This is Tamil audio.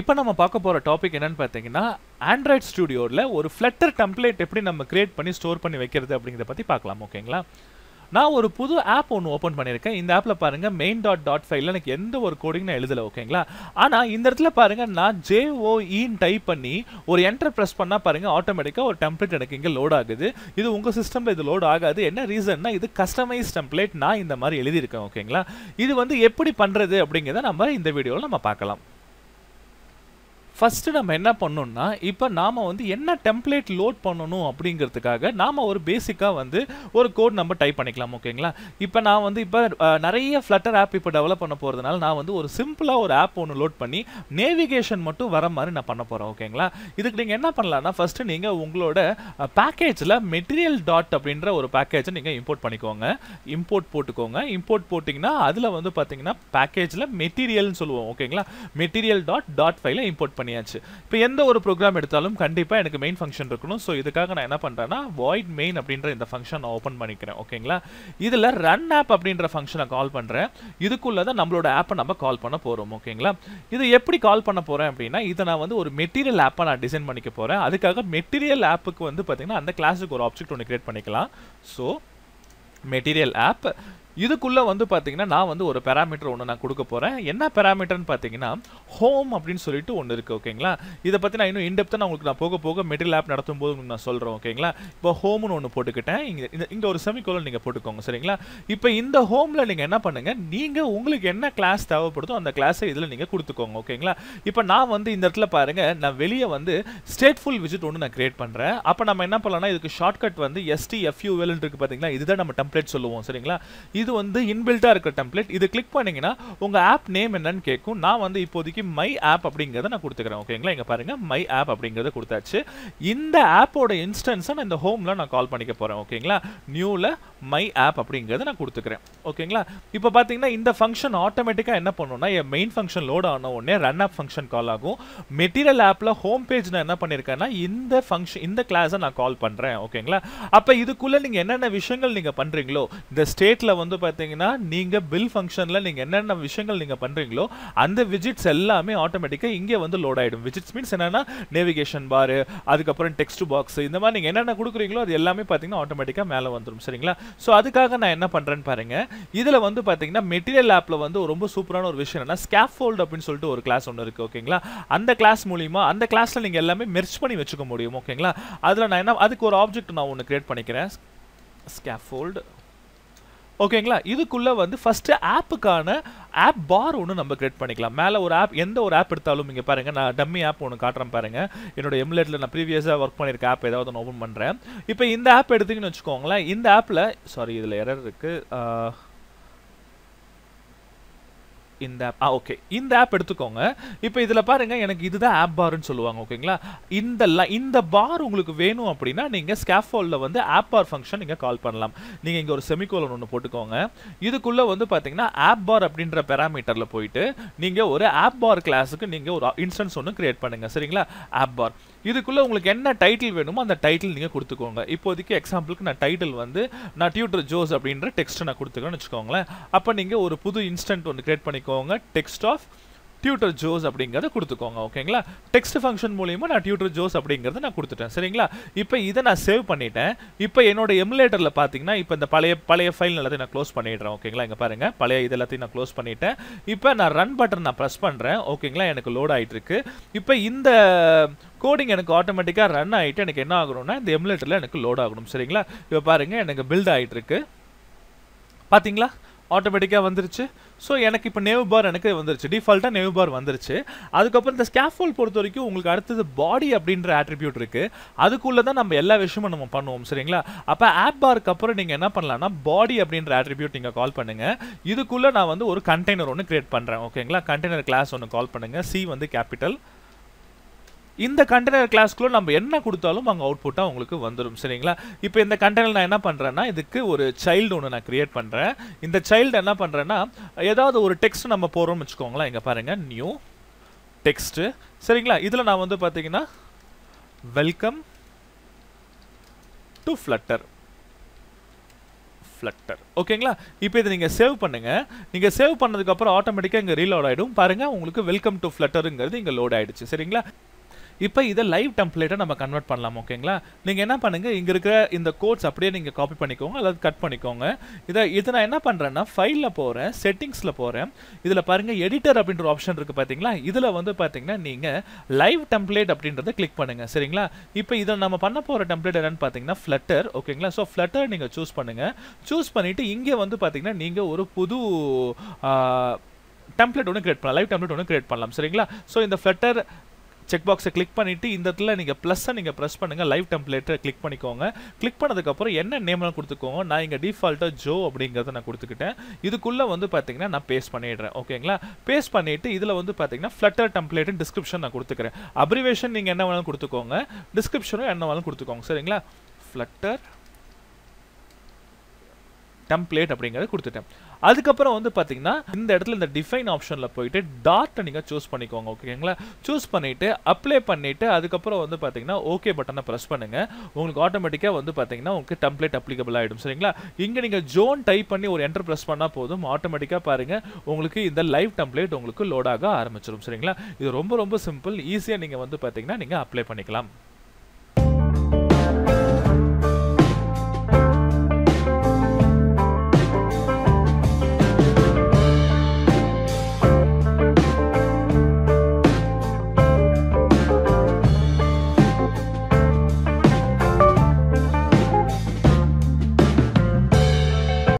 இப்போ நம்ம பார்க்க போகிற டாபிக் என்னென்னு பார்த்தீங்கன்னா ஆண்ட்ராய்ட் ஸ்டூடியோவில் ஒரு ஃப்ளட்டர் டெம்ப்ளேட் எப்படி நம்ம கிரியேட் பண்ணி ஸ்டோர் பண்ணி வைக்கிறது அப்படிங்கிறத பற்றி பார்க்கலாம் ஓகேங்களா நான் ஒரு புது ஆப் ஒன்று ஓப்பன் பண்ணியிருக்கேன் இந்த ஆப்பில் பாருங்கள் மெயின் டாட் டாட் ஃபைலில் எனக்கு எந்த ஒரு கோடிங் நான் எழுதலை ஓகேங்களா ஆனால் இந்த இடத்துல பாருங்கள் நான் ஜேஓஇன்னு e டைப் பண்ணி ஒரு என்டர் ப்ரெஸ் பண்ணால் பாருங்கள் ஆட்டோமேட்டிக்காக ஒரு டெம்ப்ளேட் எனக்கு இங்கே லோட் ஆகுது இது உங்கள் சிஸ்டமில் இது லோட் ஆகாது என்ன ரீசன்னா இது கஸ்டமைஸ் டெம்ப்ளேட் நான் இந்த மாதிரி எழுதியிருக்கேன் ஓகேங்களா இது வந்து எப்படி பண்ணுறது அப்படிங்கிறத நம்ம இந்த வீடியோவில் நம்ம பார்க்கலாம் ஃபஸ்ட்டு நம்ம என்ன பண்ணோம்னா இப்போ நாம் வந்து என்ன டெம்ப்ளேட் லோட் பண்ணணும் அப்படிங்கிறதுக்காக நாம் ஒரு பேசிக்காக வந்து ஒரு கோட் நம்ம டைப் பண்ணிக்கலாம் ஓகேங்களா இப்போ நான் வந்து இப்போ நிறைய ஃப்ளட்டர் ஆப் இப்போ டெவலப் பண்ண போகிறதுனால நான் வந்து ஒரு சிம்பிளாக ஒரு ஆப் ஒன்று லோட் பண்ணி நேவிகேஷன் மட்டும் வர மாதிரி நான் பண்ண போகிறேன் ஓகேங்களா இதுக்கு நீங்கள் என்ன பண்ணலாம்னா ஃபஸ்ட்டு நீங்கள் உங்களோட பேக்கேஜில் மெட்டீரியல் டாட் அப்படின்ற ஒரு பேக்கேஜை நீங்கள் இம்போர்ட் பண்ணிக்கோங்க இம்போர்ட் போட்டுக்கோங்க இம்போர்ட் போட்டிங்கன்னா அதில் வந்து பார்த்தீங்கன்னா பேக்கேஜில் மெட்டீரியல்னு சொல்லுவோம் ஓகேங்களா மெட்டீரியல் டாட் டாட் ஃபைலை இம்போர்ட் பண்ணி பண்ணியாச்சு இப்போ எந்த ஒரு ப்ரோக்ராம் எடுத்தாலும் கண்டிப்பாக எனக்கு மெயின் ஃபங்க்ஷன் இருக்கணும் ஸோ இதுக்காக நான் என்ன பண்ணுறேன்னா வாய்ட் மெயின் அப்படின்ற இந்த ஃபங்க்ஷன் நான் ஓப்பன் பண்ணிக்கிறேன் ஓகேங்களா இதில் ரன் ஆப் அப்படின்ற ஃபங்க்ஷனை கால் பண்ணுறேன் இதுக்குள்ளே தான் நம்மளோட ஆப்பை நம்ம கால் பண்ண போகிறோம் ஓகேங்களா இது எப்படி கால் பண்ண போகிறேன் அப்படின்னா இதை நான் வந்து ஒரு மெட்டீரியல் ஆப்பை நான் டிசைன் பண்ணிக்க போகிறேன் அதுக்காக மெட்டீரியல் ஆப்புக்கு வந்து பார்த்திங்கன்னா அந்த கிளாஸுக்கு ஒரு ஆப்ஜெக்ட் ஒன்று கிரியேட் பண்ணிக்கலாம் ஸோ மெட்டீரியல் ஆப் இதுக்குள்ளே வந்து பார்த்தீங்கன்னா நான் வந்து ஒரு பேராமீட்டர் ஒன்று நான் கொடுக்க போகிறேன் என்ன பேராமீட்டர்னு பார்த்தீங்கன்னா ஹோம் அப்படின்னு சொல்லிட்டு ஒன்று இருக்குது ஓகேங்களா இதை பற்றி நான் இன்னும் இன்டெப்த்தாக நான் உங்களுக்கு நான் போக போக மெட்டீரியல் ஆப் நடத்தும் போது உங்களுக்கு நான் சொல்கிறேன் ஓகேங்களா இப்போ ஹோம்னு ஒன்று போட்டுக்கிட்டேன் இங்கே இந்த இங்கே ஒரு செமிகோலன் நீங்கள் போட்டுக்கோங்க சரிங்களா இப்போ இந்த ஹோமில் நீங்கள் என்ன பண்ணுங்கள் நீங்கள் உங்களுக்கு என்ன கிளாஸ் தேவைப்படுதோ அந்த கிளாஸை இதில் நீங்கள் கொடுத்துக்கோங்க ஓகேங்களா இப்போ நான் வந்து இந்த இடத்துல பாருங்கள் நான் வெளியே வந்து ஸ்டேட்ஃபுல் விசிட் ஒன்று நான் கிரியேட் பண்ணுறேன் அப்போ நம்ம என்ன பண்ணலாம்னா இதுக்கு ஷார்ட்கட் வந்து எஸ்டி எஃப்யூஎல்னு இருக்குது பார்த்தீங்களா இதுதான் நம்ம டெம்ப்ளேட் சொல்லுவோம் சரிங்களா இது வந்து இன்பில்ட்டாக இருக்கிற டெம்ப்ளேட் இது கிளிக் பண்ணிங்கன்னா உங்கள் ஆப் நேம் என்னன்னு கேட்கும் நான் வந்து இப்போதைக்கு மை ஆப் அப்படிங்கிறத நான் கொடுத்துக்கிறேன் ஓகேங்களா இங்கே பாருங்கள் மை ஆப் அப்படிங்கிறத கொடுத்தாச்சு இந்த ஆப்போட இன்ஸ்டன்ஸை நான் இந்த ஹோமில் நான் கால் பண்ணிக்க போகிறேன் ஓகேங்களா நியூவில் மை ஆப் அப்படிங்கிறத நான் கொடுத்துக்கிறேன் ஓகேங்களா இப்போ பார்த்தீங்கன்னா இந்த ஃபங்க்ஷன் ஆட்டோமேட்டிக்காக என்ன பண்ணுன்னா என் மெயின் ஃபங்க்ஷன் லோட் ஆன உடனே ரன் ஆப் ஃபங்க்ஷன் கால் ஆகும் மெட்டீரியல் ஆப்பில் ஹோம் பேஜ் நான் என்ன பண்ணியிருக்கேன்னா இந்த ஃபங்க்ஷன் இந்த கிளாஸை நான் கால் பண்ணுறேன் ஓகேங்களா அப்போ இதுக்குள்ளே நீங்கள் என்னென்ன விஷயங்கள் நீங்கள் பண்ணுறீங்களோ இந்த ஸ்டேட்டில் வந்து பார்த்தீங்கன்னா நீங்கள் பில் ஃபங்க்ஷனில் நீங்கள் என்னென்ன விஷயங்கள் நீங்கள் பண்ணுறீங்களோ அந்த விஜிட்ஸ் எல்லாமே ஆட்டோமேட்டிக்காக இங்கே வந்து லோட் ஆகிடும் விஜிட்ஸ் மீன்ஸ் என்னென்னா நேவிகேஷன் பாரு அதுக்கப்புறம் டெக்ஸ்ட் பாக்ஸ் இந்த மாதிரி நீங்கள் என்னென்ன கொடுக்குறீங்களோ அது எல்லாமே பார்த்தீங்கன்னா ஆட்டோமேட்டிக்காக மேலே வந்துடும் சரிங்களா ஸோ அதுக்காக நான் என்ன பண்ணுறேன்னு பாருங்கள் இதில் வந்து பார்த்தீங்கன்னா மெட்டீரியல் ஆப்பில் வந்து ரொம்ப சூப்பரான ஒரு விஷயம் என்ன ஸ்கேஃபோல்டு அப்படின்னு சொல்லிட்டு ஒரு கிளாஸ் ஒன்று இருக்குது ஓகேங்களா அந்த கிளாஸ் மூலிமா அந்த கிளாஸில் நீங்கள் எல்லாமே மெர்ச் பண்ணி வச்சுக்க முடியும் ஓகேங்களா அதில் நான் என்ன அதுக்கு ஒரு ஆப்ஜெக்ட் நான் ஒன்று க்ரியேட் பண்ணிக்கிறேன் ஸ்கேஃபோல்டு ஓகேங்களா இதுக்குள்ளே வந்து ஃபஸ்ட்டு ஆப்புக்கான ஆப் பார் ஒன்று நம்ம கிரியேட் பண்ணிக்கலாம் மேலே ஒரு ஆப் எந்த ஒரு ஆப் எடுத்தாலும் இங்கே பாருங்கள் நான் டம்மி ஆப் ஒன்று காட்டுறேன் பாருங்கள் என்னோட எம்லெட்டில் நான் ப்ரீவியஸாக ஒர்க் பண்ணியிருக்க ஆப் ஏதாவது ஒன்று ஓப்பன் பண்ணுறேன் இப்போ இந்த ஆப் எடுத்திங்கன்னு வச்சுக்கோங்களேன் இந்த ஆப்பில் சாரி இதில் எரர் இருக்குது இந்த ஆப் ஆ ஓகே இந்த ஆப் எடுத்துக்கோங்க இப்போ இதில் பாருங்கள் எனக்கு இதுதான் ஆப் பார்னு சொல்லுவாங்க ஓகேங்களா இந்த இந்த பார் உங்களுக்கு வேணும் அப்படின்னா நீங்கள் ஸ்கேஃபோல்டில் வந்து ஆப் பார் ஃபங்க்ஷன் நீங்கள் கால் பண்ணலாம் நீங்கள் இங்கே ஒரு செமிகோலன் ஒன்று போட்டுக்கோங்க இதுக்குள்ளே வந்து பார்த்தீங்கன்னா ஆப் பார் அப்படின்ற பேராமீட்டரில் போயிட்டு நீங்கள் ஒரு ஆப் பார் கிளாஸுக்கு நீங்கள் ஒரு இன்ஸ்டன்ஸ் ஒன்று கிரியேட் பண்ணுங்கள் சரிங்களா ஆப் பார் இதுக்குள்ளே உங்களுக்கு என்ன டைட்டில் வேணுமோ அந்த டைட்டில் நீங்கள் கொடுத்துக்கோங்க இப்போதைக்கு எக்ஸாம்பிளுக்கு நான் டைட்டில் வந்து நான் டியூட்டர் ஜோஸ் அப்படின்ற டெக்ஸ்ட்டை நான் கொடுத்துக்கணும்னு வச்சுக்கோங்களேன் அப்போ நீங்கள் ஒரு புது இன்ஸ்டன்ட் ஒன்று கிரியேட் பண்ணிக்கோங்க கொடுத்துக்கோங்க டெக்ஸ்ட் ஆஃப் டியூட்டர் ஜோஸ் அப்படிங்கிறத கொடுத்துக்கோங்க ஓகேங்களா டெக்ஸ்ட் ஃபங்க்ஷன் மூலியமாக நான் டியூட்டர் ஜோஸ் அப்படிங்கிறத நான் கொடுத்துட்டேன் சரிங்களா இப்போ இதை நான் சேவ் பண்ணிட்டேன் இப்போ என்னோட எமுலேட்டரில் பார்த்தீங்கன்னா இப்போ இந்த பழைய பழைய ஃபைல் எல்லாத்தையும் நான் க்ளோஸ் பண்ணிடுறேன் ஓகேங்களா இங்கே பாருங்கள் பழைய இது எல்லாத்தையும் நான் க்ளோஸ் பண்ணிட்டேன் இப்போ நான் ரன் பட்டன் நான் ப்ரெஸ் பண்ணுறேன் ஓகேங்களா எனக்கு லோட் ஆகிட்டு இருக்கு இப்போ இந்த கோடிங் எனக்கு ஆட்டோமேட்டிக்காக ரன் ஆகிட்டு எனக்கு என்ன ஆகணும்னா இந்த எமுலேட்டரில் எனக்கு லோட் ஆகணும் சரிங்களா இப்போ பாருங்கள் எனக்கு பில்ட் ஆகிட்டு இருக்கு பார்த்தீங்களா ஆட்டோமேட்டிக்காக வந்துருச்சு ஸோ எனக்கு இப்போ நேவ் பார் எனக்கு வந்துருச்சு டிஃபால்ட்டாக நேவ் பார் வந்துருச்சு அதுக்கப்புறம் இந்த ஸ்கேஃபோல் பொறுத்த வரைக்கும் உங்களுக்கு அடுத்தது பாடி அப்படின்ற ஆட்ரிபியூட் இருக்குது அதுக்குள்ளே தான் நம்ம எல்லா விஷயமும் நம்ம பண்ணுவோம் சரிங்களா அப்போ ஆப் பார்க்கு அப்புறம் நீங்கள் என்ன பண்ணலாம்னா பாடி அப்படின்ற ஆட்ரிபியூட் நீங்கள் கால் பண்ணுங்கள் இதுக்குள்ளே நான் வந்து ஒரு கண்டெய்னர் ஒன்று கிரியேட் பண்ணுறேன் ஓகேங்களா கண்டெய்னர் கிளாஸ் ஒன்று கால் பண்ணுங்கள் சி வந்து கேபிட்டல் இந்த கண்டெய்னர் கிளாஸ்க்குள்ள நம்ம என்ன கொடுத்தாலும் அங்கே அவுட்புட்டாக உங்களுக்கு வந்துடும் சரிங்களா இப்போ இந்த கண்டெய்னர் நான் என்ன பண்ணுறேன்னா இதுக்கு ஒரு சைல்டு ஒன்று நான் கிரியேட் பண்ணுறேன் இந்த சைல்டு என்ன பண்ணுறேன்னா ஏதாவது ஒரு டெக்ஸ்ட் நம்ம போகிறோம்னு வச்சுக்கோங்களேன் இங்கே பாருங்கள் நியூ டெக்ஸ்ட்டு சரிங்களா இதில் நான் வந்து பார்த்தீங்கன்னா வெல்கம் டு ஃப்ளட்டர் ஃப்ளட்டர் ஓகேங்களா இப்போ இதை நீங்கள் சேவ் பண்ணுங்கள் நீங்கள் சேவ் பண்ணதுக்கப்புறம் ஆட்டோமேட்டிக்காக இங்கே ரீலோட் ஆகிடும் பாருங்கள் உங்களுக்கு வெல்கம் டு ஃப்ளட்டருங்கிறது இங்கே லோட் ஆகிடுச்சு சரிங்களா இப்போ இதை லைவ் டெம்ப்ளேட்டை நம்ம கன்வெர்ட் பண்ணலாம் ஓகேங்களா நீங்கள் என்ன பண்ணுங்கள் இங்கே இருக்கிற இந்த கோட்ஸ் அப்படியே நீங்கள் காப்பி பண்ணிக்கோங்க அல்லது கட் பண்ணிக்கோங்க இதை இது நான் என்ன பண்ணுறேன்னா ஃபைலில் போகிறேன் செட்டிங்ஸில் போகிறேன் இதில் பாருங்கள் எடிட்டர் அப்படின்ற ஆப்ஷன் இருக்குது பார்த்தீங்களா இதில் வந்து பார்த்தீங்கன்னா நீங்கள் லைவ் டெம்ப்ளேட் அப்படின்றத கிளிக் பண்ணுங்கள் சரிங்களா இப்போ இதை நம்ம பண்ண போகிற டெம்ப்ளேட் என்னென்னு பார்த்தீங்கன்னா ஃப்ளட்டர் ஓகேங்களா ஸோ ஃப்ளட்டர் நீங்கள் சூஸ் பண்ணுங்கள் சூஸ் பண்ணிவிட்டு இங்கே வந்து பார்த்தீங்கன்னா நீங்கள் ஒரு புது டெம்ப்ளேட் ஒன்று கிரியேட் பண்ணலாம் லைவ் டெம்ப்ளேட் ஒன்று கிரியேட் பண்ணலாம் சரிங்களா ஸோ இந்த ஃப்ளட்டர் செக் பாக்ஸை கிளிக் பண்ணிவிட்டு இந்த இடத்துல நீங்கள் ப்ளஸ்ஸை நீங்கள் ப்ரெஸ் பண்ணுங்கள் லைவ் டெம்ப்ளேட்டை கிளிக் பண்ணிக்கோங்க கிளிக் பண்ணதுக்கப்புறம் என்ன நேம்லாம் கொடுத்துக்கோங்க நான் இங்கே டிஃபால்ட்டாக ஜோ அப்படிங்கிறத நான் கொடுத்துக்கிட்டேன் இதுக்குள்ளே வந்து பார்த்தீங்கன்னா நான் பேஸ்ட் பண்ணிடுறேன் ஓகேங்களா பேஸ்ட் பண்ணிவிட்டு இதில் வந்து பார்த்தீங்கன்னா ஃப்ளட்டர் டெம்ப்ளேட்டு டிஸ்கிரிப்ஷன் நான் கொடுத்துக்கிறேன் அப்ரிவேஷன் நீங்கள் என்ன வேணாலும் கொடுத்துக்கோங்க டிஸ்கிரிப்ஷனும் என்ன வேணாலும் கொடுத்துக்கோங்க சரிங்களா ஃப்ளட்டர் டெம்ப்ளேட் அப்படிங்கிறத கொடுத்துட்டேன் அதுக்கப்புறம் வந்து பார்த்தீங்கன்னா இந்த இடத்துல இந்த டிஃபைன் ஆப்ஷனில் போயிட்டு டாட்டை நீங்கள் சூஸ் பண்ணிக்கோங்க ஓகேங்களா சூஸ் பண்ணிவிட்டு அப்ளை பண்ணிவிட்டு அதுக்கப்புறம் வந்து பார்த்தீங்கன்னா ஓகே பட்டனை ப்ரெஸ் பண்ணுங்கள் உங்களுக்கு ஆட்டோமேட்டிக்காக வந்து பார்த்தீங்கன்னா உங்களுக்கு டெம்ப்ளேட் அப்ளிகபிள் ஆகிடும் சரிங்களா இங்கே நீங்கள் ஜோன் டைப் பண்ணி ஒரு என்டர் ப்ரெஸ் பண்ணால் போதும் ஆட்டோமேட்டிக்காக பாருங்கள் உங்களுக்கு இந்த லைவ் டெம்ப்ளேட் உங்களுக்கு லோடாக ஆரம்பிச்சிடும் சரிங்களா இது ரொம்ப ரொம்ப சிம்பிள் ஈஸியாக நீங்கள் வந்து பார்த்தீங்கன்னா நீங்கள் அப்ளை பண்ணிக்கலாம்